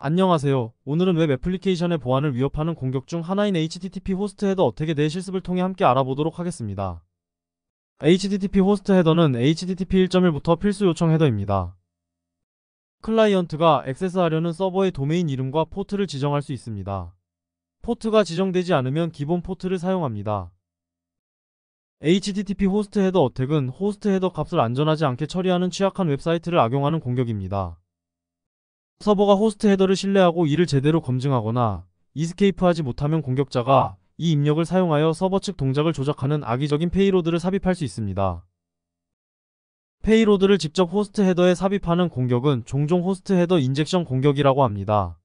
안녕하세요. 오늘은 웹 애플리케이션의 보안을 위협하는 공격 중 하나인 HTTP 호스트 헤더 어택에 대해 네 실습을 통해 함께 알아보도록 하겠습니다. HTTP 호스트 헤더는 HTTP 1.1부터 필수 요청 헤더입니다. 클라이언트가 액세스하려는 서버의 도메인 이름과 포트를 지정할 수 있습니다. 포트가 지정되지 않으면 기본 포트를 사용합니다. HTTP 호스트 헤더 어택은 호스트 헤더 값을 안전하지 않게 처리하는 취약한 웹사이트를 악용하는 공격입니다. 서버가 호스트 헤더를 신뢰하고 이를 제대로 검증하거나 이스케이프하지 못하면 공격자가 이 입력을 사용하여 서버 측 동작을 조작하는 악의적인 페이로드를 삽입할 수 있습니다. 페이로드를 직접 호스트 헤더에 삽입하는 공격은 종종 호스트 헤더 인젝션 공격이라고 합니다.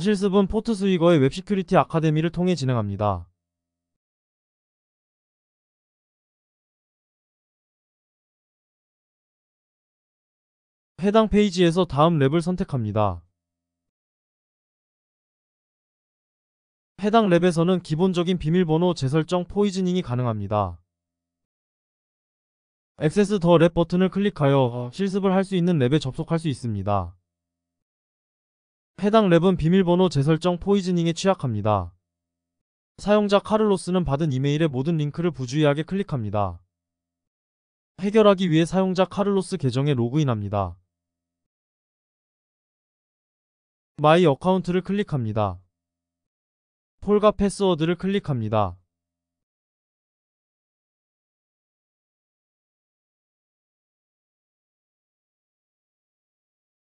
실습은 포트 스위거의 웹시큐리티 아카데미를 통해 진행합니다. 해당 페이지에서 다음 랩을 선택합니다. 해당 랩에서는 기본적인 비밀번호 재설정 포이즈닝이 가능합니다. 액세스 더 랩 버튼을 클릭하여 아. 실습을 할 수 있는 랩에 접속할 수 있습니다. 해당 랩은 비밀번호 재설정 포이즈닝에 취약합니다. 사용자 카를로스는 받은 이메일의 모든 링크를 부주의하게 클릭합니다. 해결하기 위해 사용자 카를로스 계정에 로그인합니다. 마이 어카운트를 클릭합니다. 폴과 패스워드를 클릭합니다.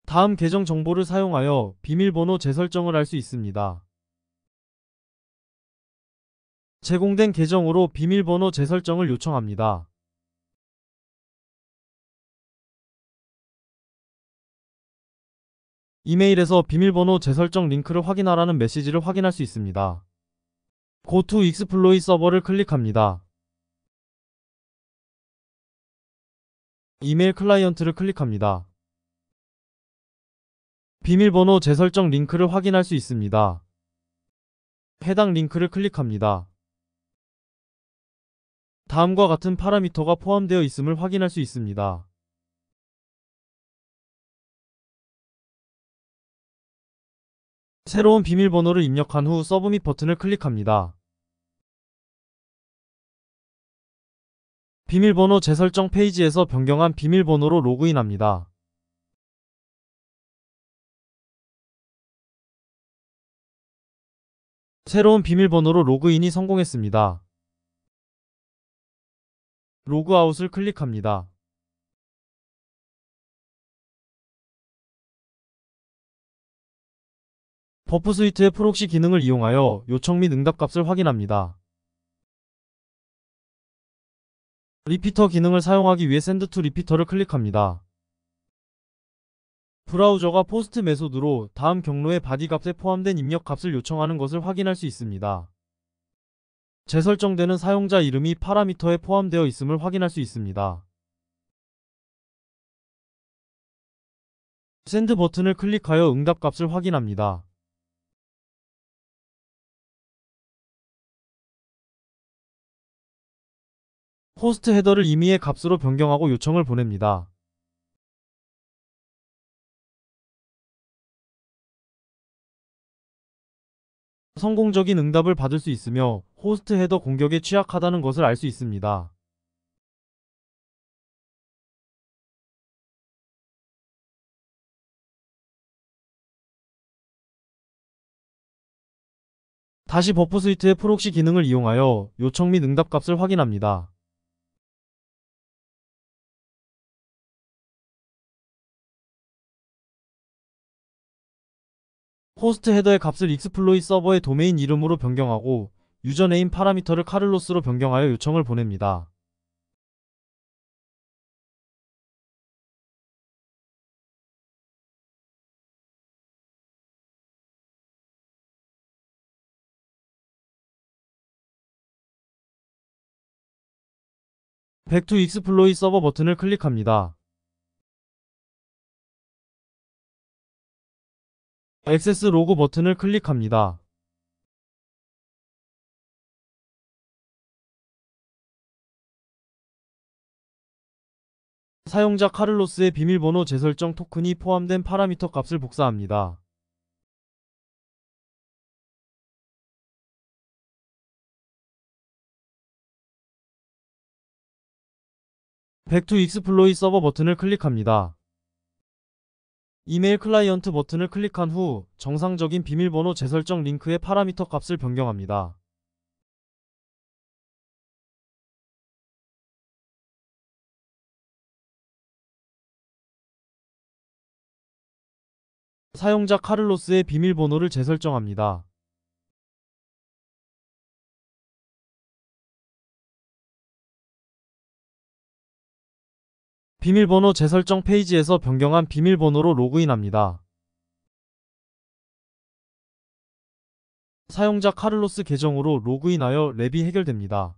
다음 계정 정보를 사용하여 비밀번호 재설정을 할 수 있습니다. 제공된 계정으로 비밀번호 재설정을 요청합니다. 이메일에서 비밀번호 재설정 링크를 확인하라는 메시지를 확인할 수 있습니다. Go to Exploit 서버를 클릭합니다. 이메일 클라이언트를 클릭합니다. 비밀번호 재설정 링크를 확인할 수 있습니다. 해당 링크를 클릭합니다. 다음과 같은 파라미터가 포함되어 있음을 확인할 수 있습니다. 새로운 비밀번호를 입력한 후 서브밋 버튼을 클릭합니다. 비밀번호 재설정 페이지에서 변경한 비밀번호로 로그인합니다. 새로운 비밀번호로 로그인이 성공했습니다. 로그아웃을 클릭합니다. 버프스위트의 프록시 기능을 이용하여 요청 및 응답값을 확인합니다. 리피터 기능을 사용하기 위해 Send to 리피터를 클릭합니다. 브라우저가 포스트 메소드로 다음 경로의 바디 값에 포함된 입력 값을 요청하는 것을 확인할 수 있습니다. 재설정되는 사용자 이름이 파라미터에 포함되어 있음을 확인할 수 있습니다. 샌드 버튼을 클릭하여 응답 값을 확인합니다. 호스트 헤더를 임의의 값으로 변경하고 요청을 보냅니다. 성공적인 응답을 받을 수 있으며 호스트 헤더 공격에 취약하다는 것을 알 수 있습니다. 다시 버프 스위트의 프록시 기능을 이용하여 요청 및 응답 값을 확인합니다. 호스트 헤더의 값을 익스플로이 서버의 도메인 이름으로 변경하고 유저네임 파라미터를 카를로스로 변경하여 요청을 보냅니다. 백투 익스플로이 서버 버튼을 클릭합니다. 액세스 로고 버튼을 클릭합니다. 사용자 카를로스의 비밀번호 재설정 토큰이 포함된 파라미터 값을 복사합니다. 백투 익스플로이 서버 버튼을 클릭합니다. 이메일 클라이언트 버튼을 클릭한 후 정상적인 비밀번호 재설정 링크의 파라미터 값을 변경합니다. 사용자 카를로스의 비밀번호를 재설정합니다. 비밀번호 재설정 페이지에서 변경한 비밀번호로 로그인합니다. 사용자 카를로스 계정으로 로그인하여 랩이 해결됩니다.